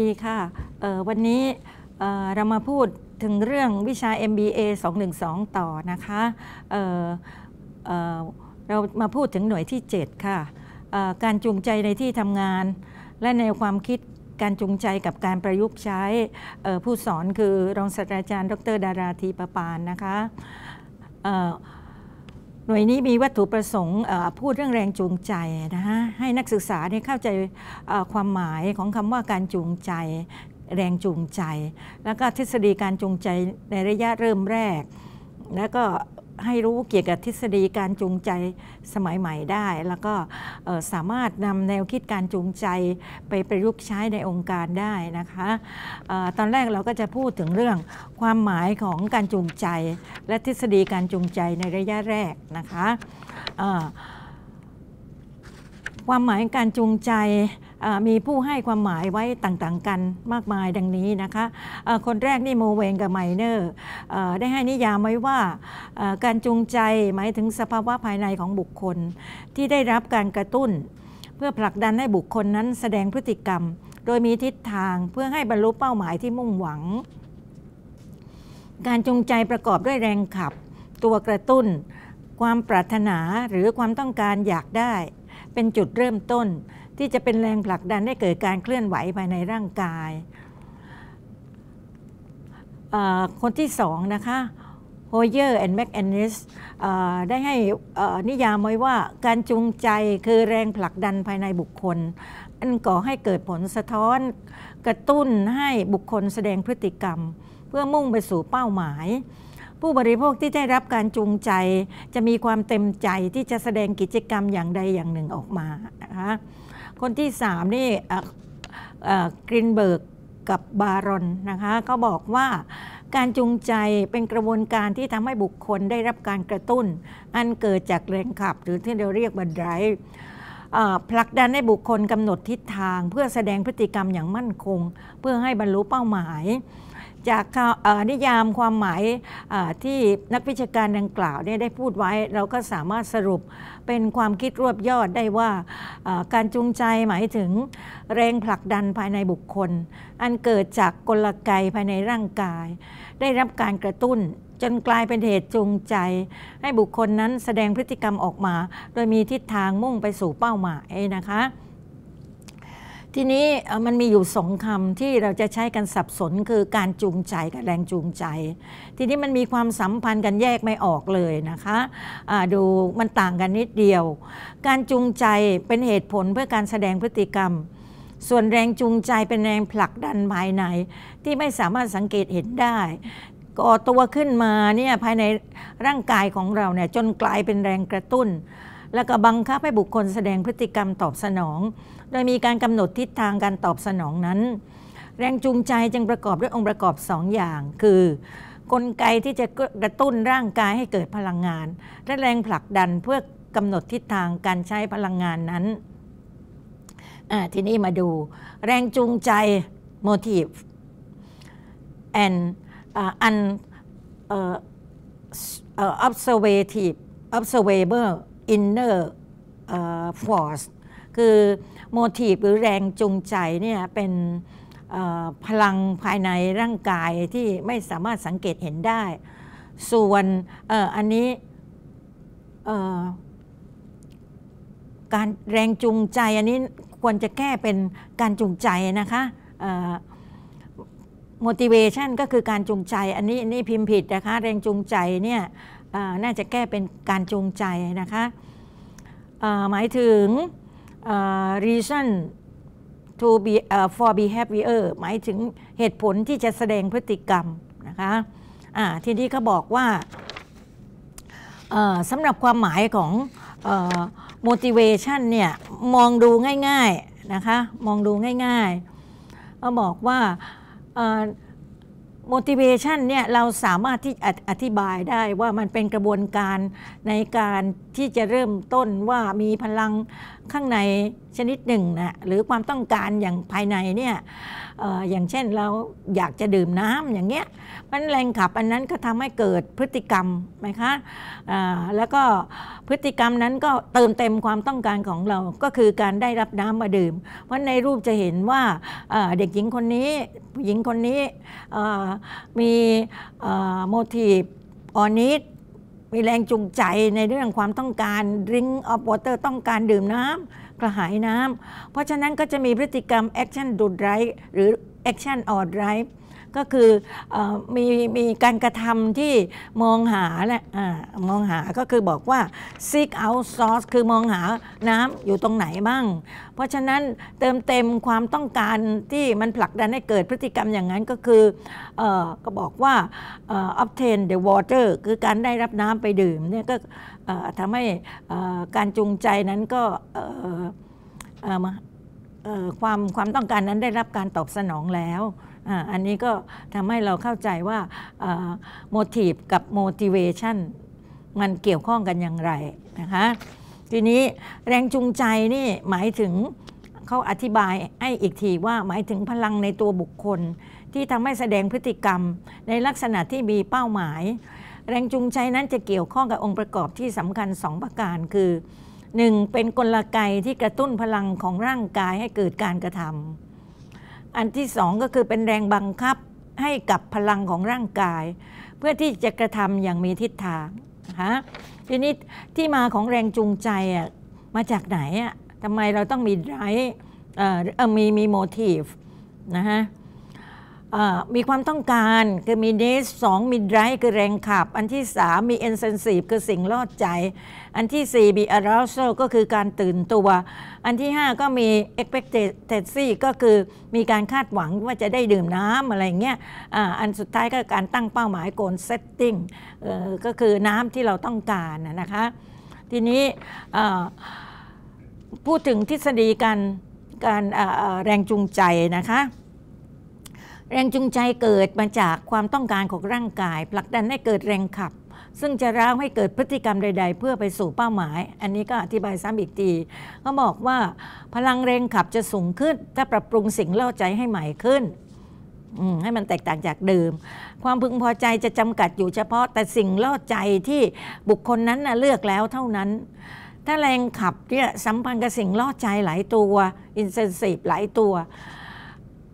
ดีค่ะ วันนี้เรามาพูดถึงเรื่องวิชา MBA 212 ต่อนะคะเเรามาพูดถึงหน่วยที่ 7 ค่ะ การจูงใจในที่ทำงาน และในความคิดการจูงใจกับการประยุกต์ใช้ผู้สอนคือรองศาสตราจารย์ ดร ดาราธีประปานนะคะหน่วยนี้มีวัตถุประสงค์พูดเรื่องแรงจูงใจนะฮะให้นักศึกษาได้เข้าใจความหมายของคำว่าการจูงใจ แรงจูงใจ แล้วก็ทฤษฎีการจูงใจในระยะเริ่มแรก แล้วก็ให้รู้เกี่ยวกับทฤษฎีการจูงใจสมัยใหม่ได้ แล้วก็สามารถนำแนวคิดการจูงใจไปประยุกต์ใช้ในองค์การได้นะคะตอนแรกเราก็จะพูดถึงเรื่องความหมายของการจูงใจ และทฤษฎีการจูงใจในระยะแรกนะคะความหมายการจูงใจมีผู้ให้ความหมายไว้ต่างๆกันมากมายดังนี้นะคะ คนแรกนี่โมเวนกับไมเนอร์ได้ให้นิยามไว้ว่า การจูงใจหมายถึงสภาวะภายในของบุคคล ที่ได้รับการกระตุ้น เพื่อผลักดันให้บุคคลนั้นแสดงพฤติกรรม โดยมีทิศทางเพื่อให้บรรลุเป้าหมายที่มุ่งหวัง การจูงใจประกอบด้วยแรงขับตัวกระตุ้น ความปรารถนาหรือความต้องการอยากได้ เป็นจุดเริ่มต้นที่จะเป็นแรงผลักดันให้เกิดการเคลื่อนไหวภายในร่างกาย คนที่สองนะคะโฮเยอร์แอนด์แม็กแอนนิสได้ให้นิยามไว้ว่าการจูงใจคือแรงผลักดันภายในบุคคล อันก่อให้เกิดผลสะท้อนกระตุ้นให้บุคคลแสดงพฤติกรรม เพื่อมุ่งไปสู่เป้าหมาย ผู้บริโภคที่ได้รับการจูงใจจะมีความเต็มใจที่จะแสดงกิจกรรมอย่างใดอย่างหนึ่งออกมานะคะคนที่สามนี่กรินเบิร์กกับบารอนนะคะก็บอกว่าการจูงใจเป็นกระบวนการที่ทำให้บุคคลได้รับการกระตุ้น อันเกิดจากแรงขับ หรือที่เราเรียกบันไดผลักดันให้บุคคลกำหนดทิศทางเพื่อแสดงพฤติกรรมอย่างมั่นคง เพื่อให้บรรลุเป้าหมายจากนิยามความหมายที่นักวิชาการ ดังกล่าวได้พูดไว้ เราก็สามารถสรุปเป็นความคิดรวบยอดได้ว่าการจูงใจหมายถึงแรงผลักดันภายในบุคคล อันเกิดจากกลไกภายในร่างกาย ได้รับการกระตุ้นจนกลายเป็นเหตุจูงใจ ให้บุคคลนั้นแสดงพฤติกรรมออกมา โดยมีทิศทางมุ่งไปสู่เป้าหมายนะคะทีนี้มันมีอยู่สองคำที่เราจะใช้กันสับสนคือการจูงใจกับแรงจูงใจ ทีนี้มันมีความสัมพันธ์กันแยกไม่ออกเลยนะคะะดูมันต่างกันนิดเดียว การจูงใจเป็นเหตุผลเพื่อการแสดงพฤติกรรม ส่วนแรงจูงใจเป็นแรงผลักดันภายใน ที่ไม่สามารถสังเกตเห็นได้ก่อตัวขึ้นมาเนี่ยภายในร่างกายของเราเนี่ยจนกลายเป็นแรงกระตุ้น แล้วก็บังคับให้บุคคลแสดงพฤติกรรมตอบสนองโดยมีการกำหนดทิศทางการตอบสนองนั้น แรงจูงใจจึงประกอบด้วยองค์ประกอบ2ออย่าง คือ กลไกที่จะกระตุ้นร่างกายให้เกิดพลังงาน และแรงผลักดันเพื่อกำหนดทิศทางการใช้พลังงานนั้นทีนี้มาดู แรงจูงใจ motive and uh, un uh, uh, observative observable inner uh, force คือโมทีฟหรือแรงจูงใจเนี่ยเป็นพลังภายในร่างกายที่ไม่สามารถสังเกตเห็นได้ ส่วนออันนี้การแรงจูงใจอันนี้ควรจะแก้เป็นการจูงใจนะคะ motivation ก็คือการจูงใจ อันนี้นี่พิมพ์ผิดนะคะแรงจูงใจเนี่ยน่าจะแก้เป็นการจูงใจนะคะหมายถึง reason to be uh, for behavior หมายถึงเหตุผลที่จะแสดงพฤติกรรมนะคะะทีนี้เขาบอกว่าสำหรับความหมายของ motivation เนี่ยมองดูง่ายๆนะคะมองดูง่ายๆเขาบอกว่า motivation เนี่ยเราสามารถที่อธิบายได้ว่ามันเป็นกระบวนการในการที่จะเริ่มต้นว่ามีพลังข้างในชนิดหนึ่งนะหรือความต้องการอย่างภายในเนี่ยอออย่างเช่นเราอยากจะดื่มน้ำอย่างเงี้ยมันแรงขับอันนั้นก็ทำให้เกิดพฤติกรรมไหมคะแล้วก็พฤติกรรมนั้นก็เติมเต็มความต้องการของเราก็คือการได้รับน้ำมาดื่ม เพราะในรูปจะเห็นว่าเด็กหญิงคนนี้ผู้หญิงคนนี้มีโมทีฟออนิดมีแรงจูงใจในเรื่องความต้องการ drink of water ต้องการดื่มน้ำกระหายน้ำเพราะฉะนั้นก็จะมีพฤติกรรม action do drive หรือ action or drive ก็คือมีมีการกระทำที่มองหาแหละมองหาก็คือบอกว่า seek out source คือมองหาน้ำอยู่ตรงไหนบ้าง เพราะฉะนั้นเติมเต็มความต้องการที่มันผลักดันให้เกิดพฤติกรรมอย่างนั้นก็คืออก็บอกว่า obtain the water คือการได้รับน้ำไปดื่มเนี่ยก็ทำให้การจูงใจนั้นก็ความความต้องการนั้นได้รับการตอบสนองแล้วอันนี้ก็ทำให้เราเข้าใจว่าโม i ี e กับ motivation มันเกี่ยวข้องกันอย่างไรนะคะทีนี้แรงจูงใจนี่หมายถึงเขาอธิบายให้อีกทีว่าหมายถึงพลังในตัวบุคคล ที่ทำให้แสดงพฤติกรรมในลักษณะที่มีเป้าหมาย แรงจูงใจนั้นจะเกี่ยวข้องกับองค์ประกอบที่สำคัญ 2 ประการคือ 1. เป็นนกลไกที่กระตุ้นพลังของร่างกายให้เกิดการกระทำอันที่สองก็คือเป็นแรงบังคับให้กับพลังของร่างกาย เพื่อที่จะกระทำอย่างมีทิศทางฮะทีนี้ที่มาของแรงจูงใจอ่ะมาจากไหนอ่ะทำไมเราต้องมีไรเออมีมีโมทีฟนะฮะมีความต้องการ คือ มีเนสสองมีไดรคือ แรงขับ อันที่สามมีเอนเซนซีฟคือสิ่งล่อใจ อันที่สี่มีอาราซ a ก็คือการตื่นตัว อันที่ห้าก็มีเ e x p e c เ a ซี่ก็คือมีการคาดหวังว่าจะได้ดื่มน้ำอะไรเงี้ยอันสุดท้ายก็การตั้งเป้าหมายโก a เซตติ้งก็คือน้ำที่เราต้องการนะคะ ทีนี้พูดถึงทฤษฎีการการแรงจูงใจนะคะแรงจูงใจเกิดมาจากความต้องการของร่างกายผลักดันให้เกิดแรงขับ ซึ่งจะร้าวให้เกิดพฤติกรรมใดๆ เพื่อไปสู่เป้าหมาย อันนี้ก็อธิบายซ้ำอีกทีก็บอกว่าพลังแรงขับจะสูงขึ้น ถ้าปรับปรุงสิ่งเล่าใจให้ใหม่ขึ้นให้มันแตกต่างจากเดิม ความพึงพอใจจะจำกัดอยู่เฉพาะแต่สิ่งล่อใจที่บุคคลนั้นเลือกแล้วเท่านั้น ถ้าแรงขับเนี่ยสัมพันธ์กับสิ่งล่อใจหลายตัวอินเซนซีฟหลายตัว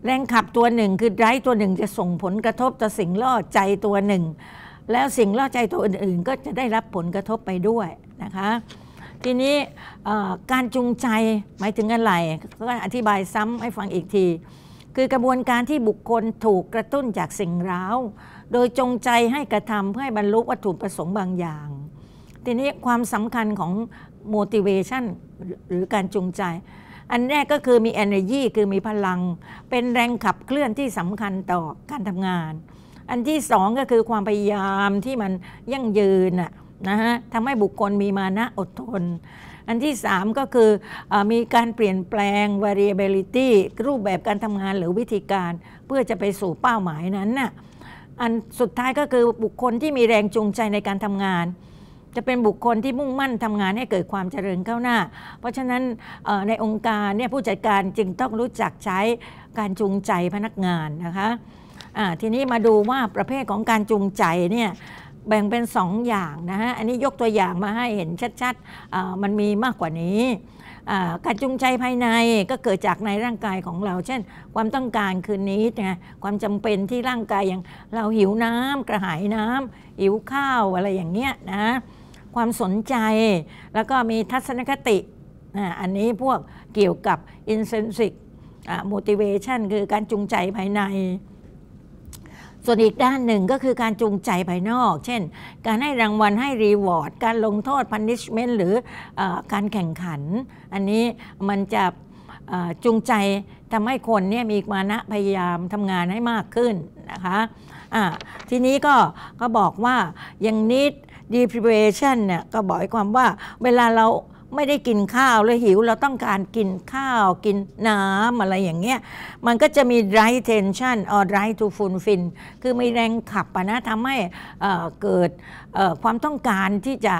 แรงขับตัวหนึ่งคือไร้ตัวหนึ่งจะส่งผลกระทบต่อสิ่งล่อใจตัวหนึ่ง แล้วสิ่งล่อใจตัวอื่น ๆ ก็จะได้รับผลกระทบไปด้วยนะคะทีนี้การจูงใจหมายถึงอะไรก็อธิบายซ้ำให้ฟังอีกที คือกระบวนการที่บุคคลถูกกระตุ้นจากสิ่งร้าวโดยจงใจให้กระทำเพื่อให้บรรลุวัตถุประสงค์บางอย่าง ทีนี้ความสำคัญของ motivation หรือการจูงใจอันแรกก็คือมี energy คือมีพลัง เป็นแรงขับเคลื่อนที่สำคัญต่อการทำงาน อันที่สองก็คือความพยายามที่มันยั่งยืนนะฮะทำให้บุคคลมีมานะอดทน อันที่สามก็คืออมีการเปลี่ยนแปลง variability รูปแบบการทำงานหรือวิธีการ เพื่อจะไปสู่เป้าหมายนั้นนะ่ะอันสุดท้ายก็คือบุคคลที่มีแรงจูงใจในการทำงานจะเป็นบุคคลที่มุ่งมั่นทำงานให้เกิดความเจริญก้าวหน้า เพราะฉะนั้นในองค์การเนี่ยผู้จัดการจึงต้องรู้จักใช้การจูงใจพนักงานนะคะะทีนี้มาดูว่าประเภทของการจูงใจเนี่ยแบ่งเป็น 2 อย่างนะฮะอันนี้ยกตัวอย่างมาให้เห็นชัดๆ มันมีมากกว่านี้การจูงใจภายในก็เกิดจากในร่างกายของเรา เช่นความต้องการคืนนี้นะความจำเป็นที่ร่างกายอย่างเราหิวน้ำ กระหายน้ำหิวข้าวอะไรอย่างเงี้ยนะความสนใจแล้วก็มีทัศนคติ อันนี้พวกเกี่ยวกับ intrinsic motivation คือการจูงใจภายใน ส่วนอีกด้านหนึ่งก็คือการจูงใจภายนอก เช่น การให้รางวัลให้รีวอร์ดการลงโทษ punishment หรืออการแข่งขัน อันนี้มันจะจูงใจทำให้คนเนี่ยมีมานะพยายามทำงานให้มากขึ้นนะคะะทีนี้ก็ก็บอกว่ายังนิด deprivation เนี่ยก็บอกความว่าเวลาเราไม่ได้กินข้าวแล้วหิวเราต้องการกินข้าวกินน้ำอะไรอย่างเงี้ยมันก็จะมี r ร g h t tension or right to fulfill คือมีแรงขับนะทำให้เกิดความต้องการที่จะ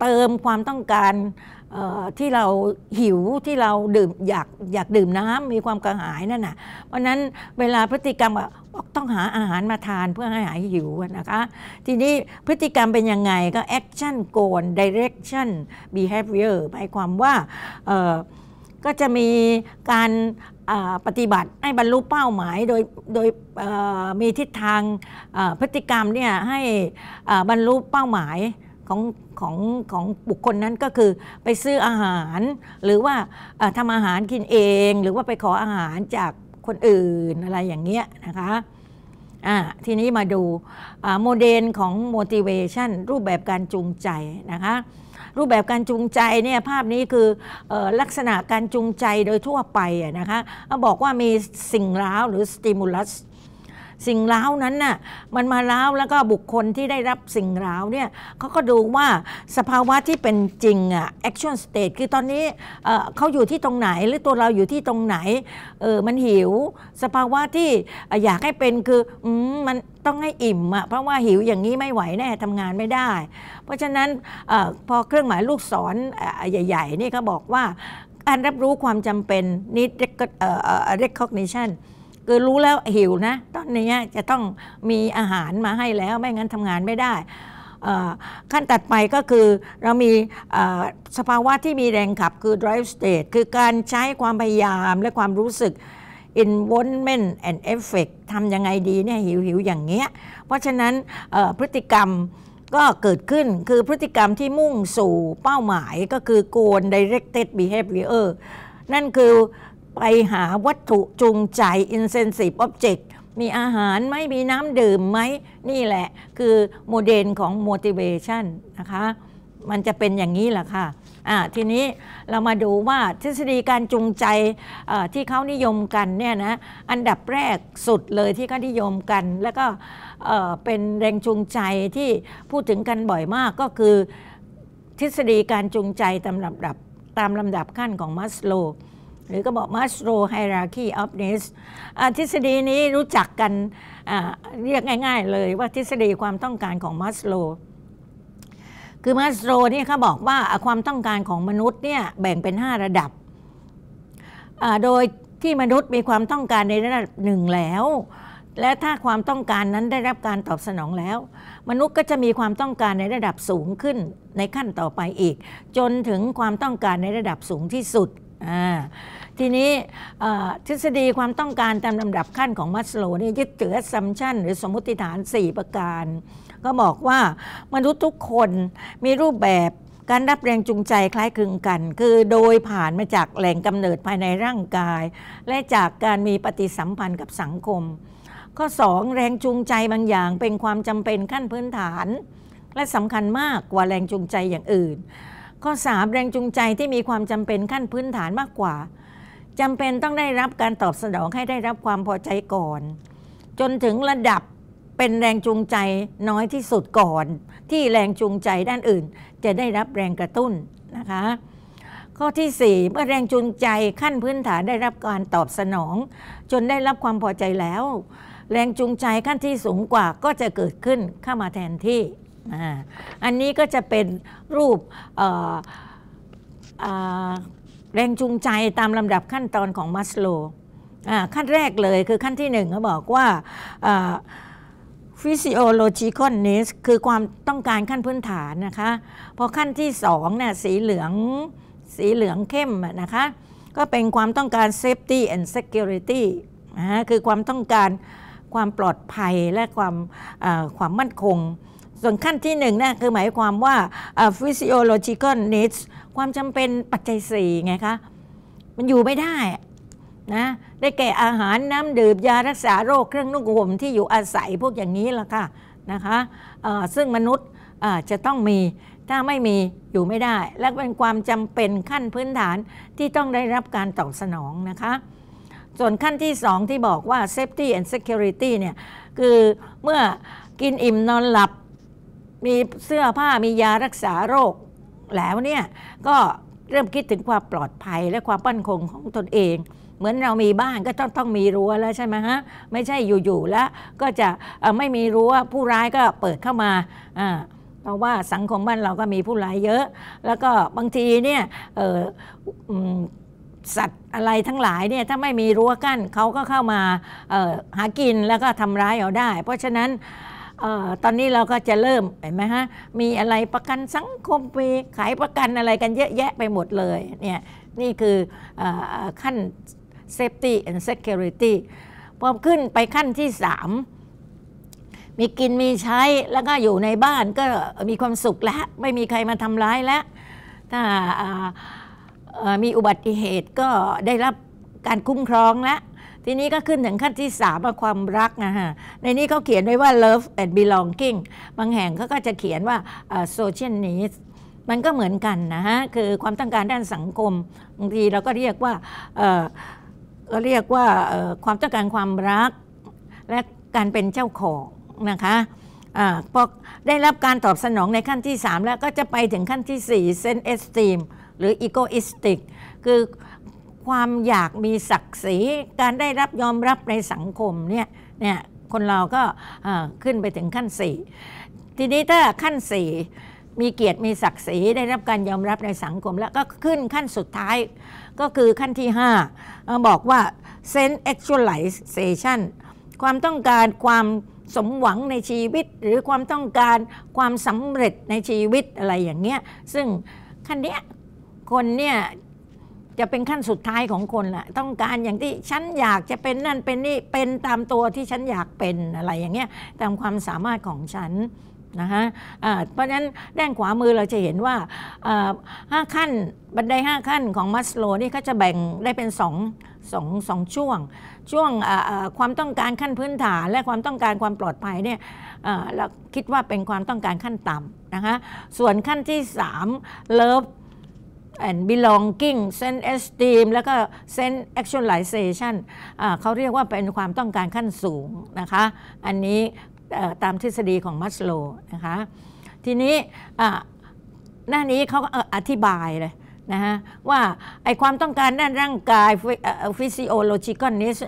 เติมความต้องการที่เราหิวที่เราดื่มอยากอยากดื่มน้ำ มีความกระหายนั่นน่ะเพราะนั้นเวลาพฤติกรรมต้องหาอาหารมาทานเพื่อให้หายหิวนะคะทีนี้พฤติกรรมเป็นยังไงก็ action goal direction behavior หมายความว่าก็จะมีการปฏิบัติให้บรรลุเป้าหมายโดยโดยมีทิศทางพฤติกรรมเนี่ยให้บรรลุเป้าหมายของของของบุคคลนั้นก็คือไปซื้ออาหารหรือว่าทำอาหารกินเองหรือว่าไปขออาหารจากคนอื่นอะไรอย่างเงี้ยนะคะ ทีนี้มาดูโมเดลของ motivation รูปแบบการจูงใจนะคะรูปแบบการจูงใจเนี่ยภาพนี้คืออลักษณะการจูงใจโดยทั่วไปนะคะบอกว่ามีสิ่งร้าวหรือสติมูลัสสิ่งร้าวนั้นน่ะมันมาร้าวแล้วก็บุคคลที่ได้รับสิ่งร้าวเนี่ยเขาก็ดูว่าสภาวะที่เป็นจริงอ่ะ action state คือตอนนี้เขาอยู่ที่ตรงไหนหรือตัวเราอยู่ที่ตรงไหนเออมันหิว สภาวะที่อยากให้เป็นคืออมมันต้องให้อิ่มอะเพราะว่าหิวอย่างนี้ไม่ไหวแน่ทำงานไม่ได้ เพราะฉะนั้นอพอเครื่องหมายลูกศรใหญ่ๆนี่เขาบอกว่าการรับรู้ความจำเป็น need recognition คือรู้แล้วหิวนะ ตอนนี้จะต้องมีอาหารมาให้แล้วไม่งั้นทำงานไม่ได้ ขั้นตัดไปก็คือเรามีสภาวะที่มีแรงขับคือ drive state คือการใช้ความพยายามและความรู้สึก involvement and effect ทำยังไงดีเนี่ยหิวหิวอย่างเงี้ยเพราะฉะนั้นพฤติกรรมก็เกิดขึ้นคือพฤติกรรมที่มุ่งสู่เป้าหมายก็คือ goal directed behavior นั่นคือไปหาวัตถุจูงใจ insensitive object มีอาหารไหมมีน้ำดื่มไหมนี่แหละ คือโมเดลของ motivation นะคะมันจะเป็นอย่างนี้แหละค่ะะทีนี้เรามาดูว่าทฤษฎีการจูงใจที่เขานิยมกันเนี่ยนะอันดับแรกสุดเลยที่เขานิยมกัน แล้วก็เป็นแรงจูงใจที่พูดถึงกันบ่อยมากก็คือทฤษฎีการจูงใจตามลำดับตามลำดับขั้นของมัสโลหรือก็บอก Maslow Hierarchy of Needs ทฤษฎีนี้รู้จักกันเรียกง่ายๆเลยว่าทฤษฎีความต้องการของมัสโลคือมัสโลนี่เขาบอกว่าความต้องการของมนุษย์เนี่ยแบ่งเป็น 5 ระดับ โดยที่มนุษย์มีความต้องการในระดับหนึ่งแล้ว และถ้าความต้องการนั้นได้รับการตอบสนองแล้ว มนุษย์ก็จะมีความต้องการในระดับสูงขึ้นในขั้นต่อไปอีก จนถึงความต้องการในระดับสูงที่สุดทีนี้ทฤษฎีความต้องการตามลำดับขั้นของมัสโลนี่ยึดถือซัมชันหรือสมมติฐาน 4 ประการ ก็บอกว่ามนุษย์ทุกคนมีรูปแบบการรับแรงจูงใจคล้ายคลึงกัน คือโดยผ่านมาจากแหล่งกำเนิดภายในร่างกาย และจากการมีปฏิสัมพันธ์กับสังคม ข้อ2แรงจูงใจบางอย่างเป็นความจำเป็นขั้นพื้นฐาน และสำคัญมากกว่าแรงจูงใจอย่างอื่นข้อ 3 แรงจูงใจที่มีความจำเป็นขั้นพื้นฐานมากกว่า จำเป็นต้องได้รับการตอบสนองให้ได้รับความพอใจก่อน จนถึงระดับเป็นแรงจูงใจน้อยที่สุดก่อน ที่แรงจูงใจด้านอื่นจะได้รับแรงกระตุ้นนะคะ ข้อที่ 4 เมื่อแรงจูงใจขั้นพื้นฐานได้รับการตอบสนอง จนได้รับความพอใจแล้ว แรงจูงใจขั้นที่สูงกว่าก็จะเกิดขึ้นเข้ามาแทนที่อันนี้ก็จะเป็นรูปแรงจูงใจตามลำดับขั้นตอนของมัสโลขั้นแรกเลยคือขั้นที่หนึ่งเขาบอกว่า physiological needs คือความต้องการขั้นพื้นฐานนะคะ พอขั้นที่สองเนี่ยสีเหลือง สีเหลืองเข้มนะคะก็เป็นความต้องการ safety and security คือความต้องการความปลอดภัยและความความมั่นคงส่วนขั้นที่หนึ่งนะคือหมายความว่า physiological needs ความจำเป็นปัจจัยสี่ไงคะมันอยู่ไม่ได้นะได้แก่อาหาร น้ำดื่มยารักษาโรคเครื่องนุ่งห่มที่อยู่อาศัยพวกอย่างนี้ละค่ะนะคะซึ่งมนุษย์จะต้องมีถ้าไม่มีอยู่ไม่ได้ และเป็นความจำเป็นขั้นพื้นฐานที่ต้องได้รับการตอบสนองนะคะส่วนขั้นที่สองที่บอกว่า safety and security เนี่ยคือเมื่อกินอิ่มนอนหลับมีเสื้อผ้ามียารักษาโรคแล้วเนี่ยก็เริ่มคิดถึงความปลอดภัยและความปั้นคงของตนเอง เหมือนเรามีบ้านก็ต้องต้องมีรั้วแล้วใช่ไหมฮะไม่ใช่อยู่ๆ แล้ว ก็จะไม่มีรั้วผู้ร้ายก็เปิดเข้ามาเพราะว่าสังคมบ้านเราก็มีผู้ร้ายเยอะ แล้วก็บางทีเนี่ยสัตว์อะไรทั้งหลายเนี่ยถ้าไม่มีรั้วกั้นเขาก็เข้ามาหากินแล้วก็ทำร้ายเราได้ เพราะฉะนั้นตอนนี้เราก็จะเริ่มเห็นไหมฮะ มีอะไรประกันสังคมไปขายประกันอะไรกันเยอะแยะไปหมดเลย เนี่ย นี่คืออขั้น safety and security พอขึ้นไปขั้นที่ 3 มีกินมีใช้แล้วก็อยู่ในบ้านก็มีความสุขแล้ว ไม่มีใครมาทำร้ายแล้ว ถ้ามีอุบัติเหตุก็ได้รับการคุ้มครองแล้วทีนี้ก็ขึ้นถึงขั้นที่สามความรักนะฮะในนี้เขาเขียนไว้ว่า love and belonging บางแห่งเขาก็จะเขียนว่า social needs มันก็เหมือนกันนะฮะคือความต้องการด้านสังคมบางทีเราก็เรียกว่าก็เรียกว่าความต้องการความรัก และการเป็นเจ้าของนะคะพอได้รับการตอบสนองในขั้นที่ 3 แล้วก็จะไปถึงขั้นที่ 4 s e n s e esteem หรือ egoistic คือความอยากมีศักดิ์ศรีการได้รับยอมรับในสังคมเนี่ยเนี่ยคนเราก็ขึ้นไปถึงขั้น 4 ทีนี้ถ้าขั้น 4 มีเกียรติมีศักดิ์ศรี ได้รับการยอมรับในสังคม แล้วก็ขึ้นขั้นสุดท้ายก็คือขั้นที่5บอกว่า sense actualization ความต้องการความสมหวังในชีวิต หรือความต้องการความสำเร็จในชีวิตอะไรอย่างเงี้ยซึ่งขั้นเนี้ยคนเนี่ยจะเป็นขั้นสุดท้ายของคนละต้องการอย่างที่ฉันอยากจะเป็นนั่นเป็นนี่ เป็นตามตัวที่ฉันอยากเป็นอะไรอย่างเงี้ยตามความสามารถของฉันนะคะะเพราะฉะนั้นด้านขวามือเราจะเห็นว่าห้าขั้นบันได 5 ขั้นของมัสโลนี่เขาจะแบ่งได้เป็นสองสองสองช่วง ช่วงความต้องการขั้นพื้นฐานและความต้องการความปลอดภัยเนี่ยเราคิดว่าเป็นความต้องการขั้นต่ำนะคะส่วนขั้นที่3 l o ิฟ and belonging sense esteem แล้วก็ sense actualization เขาเรียกว่าเป็นความต้องการขั้นสูงนะคะอันนี้ตามทฤษฎีของมัสโลนะคะทีนี้หน้านี้เขาอธิบายเลยนะฮะว่าไอความต้องการด้านร่างกาย physiological needs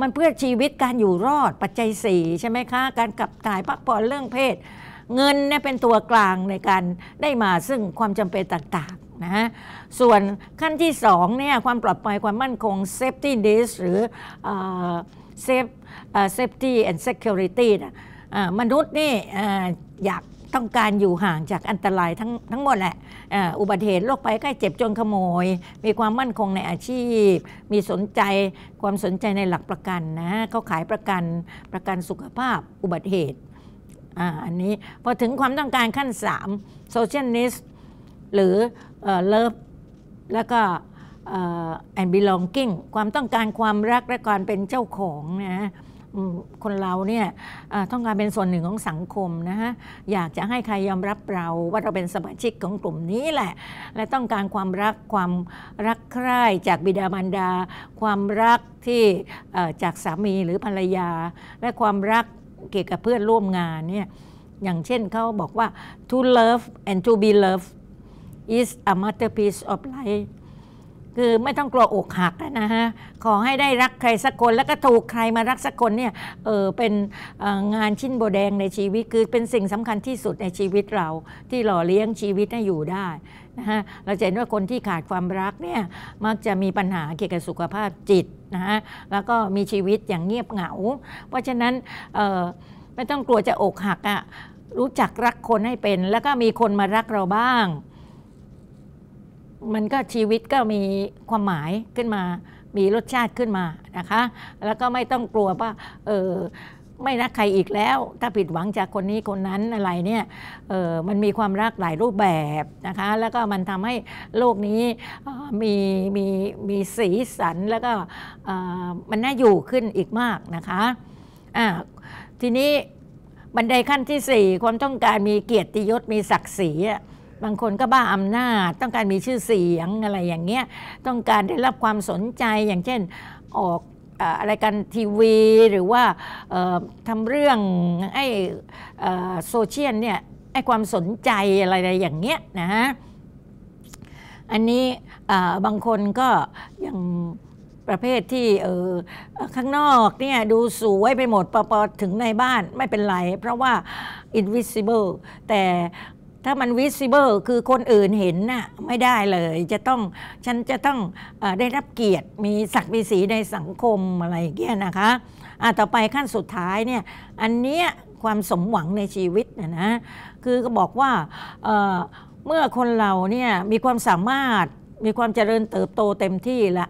มันเพื่อชีวิตการอยู่รอดปัจจัยสี่ใช่ไหมคะการกลับถ่ายพักผ่อนเรื่องเพศ เงินเนี่ยเป็นตัวกลางในการได้มาซึ่งความจำเป็นต่างนะฮะส่วนขั้นที่2เนี่ยความปลอดภัยความมั่นคง safety d i s หรือ safe safety and security นะมนุษย์นี่อยากต้องการอยู่ห่างจากอันตรายทั้งทั้งหมดแหละอุบัติเหตุโรคภัยไข้เจ็บจนขโมย มีความมั่นคงในอาชีพ มีสนใจความสนใจในหลักประกันนะเขาขายประกันประกันสุขภาพอุบัติเหตุอันนี้พอถึงความต้องการขั้น 3 social n e s s หรือเลิฟแล้วก็แอนบิลองกิ้งความต้องการความรักและการเป็นเจ้าของนะคนเราเนี่ยต้องการเป็นส่วนหนึ่งของสังคมนะฮะอยากจะให้ใครยอมรับเราว่าเราเป็นสมาชิกของกลุ่มนี้แหละ และต้องการความรัก ความรักใคร่จากบิดามารดา ความรักที่จากสามีหรือภรรยา และความรักเกี่ยวกับเพื่อนร่วมงานเนี่ยอย่างเช่นเขาบอกว่า to love and to be loved is a masterpiece of life คือไม่ต้องกลัวอกหักนะฮะ ขอให้ได้รักใครสักคนแล้วก็ถูกใครมารักสักคนเนี่ยเออเป็นงานชิ้นโบแดงในชีวิต คือเป็นสิ่งสำคัญที่สุดในชีวิตเราที่หล่อเลี้ยงชีวิตให้อยู่ได้นะฮะ เราจะเห็นว่าคนที่ขาดความรักเนี่ย มักจะมีปัญหาเกี่ยวกับสุขภาพจิตนะฮะแล้วก็มีชีวิตอย่างเงียบเหงา เพราะฉะนั้นเออไม่ต้องกลัวจะอกหักอะ่ะ รู้จักรักคนให้เป็น แล้วก็มีคนมารักเราบ้างมันก็ชีวิตก็มีความหมายขึ้นมา มีรสชาติขึ้นมานะคะ แล้วก็ไม่ต้องกลัวว่า เออไม่รักใครอีกแล้ว ถ้าผิดหวังจากคนนี้คนนั้นอะไรเนี่ย เออมันมีความรักหลายรูปแบบนะคะ แล้วก็มันทำให้โลกนี้มีมีมีสีสัน แล้วก็มันน่าอยู่ขึ้นอีกมากนะคะ อ่าทีนี้บันไดขั้นที่ 4ความต้องการมีเกียรติยศมีศักดิ์ศรีอะบางคนก็บ้าอำนาจ ต้องการมีชื่อเสียง อะไรอย่างเงี้ยต้องการได้รับความสนใจอย่างเช่นออกอะไรกันทีวีหรือว่าทำเรื่องไอ้โซเชียลเนี่ยไอ้ความสนใจ อะไรอะไรอย่างเงี้ยนะฮะอันนี้บางคนก็ยังประเภทที่เออข้างนอกเนี่ยดูสวยไปหมดปอปอถึงในบ้านไม่เป็นไร เพราะว่า invisible แต่ถ้ามันวิสิเบิลคือคนอื่นเห็นน่ะไม่ได้เลย จะต้องฉันจะต้องอได้รับเกียรติ มีศักดิ์มีสีในสังคมอะไรเงี้ยนะคะอ่าต่อไปขั้นสุดท้ายเนี่ยอันเนี้ยความสมหวังในชีวิตนะนะคือก็บอกว่าเเมื่อคนเราเนี่ยมีความสามารถมีความเจริญเติบโตเต็มที่ละ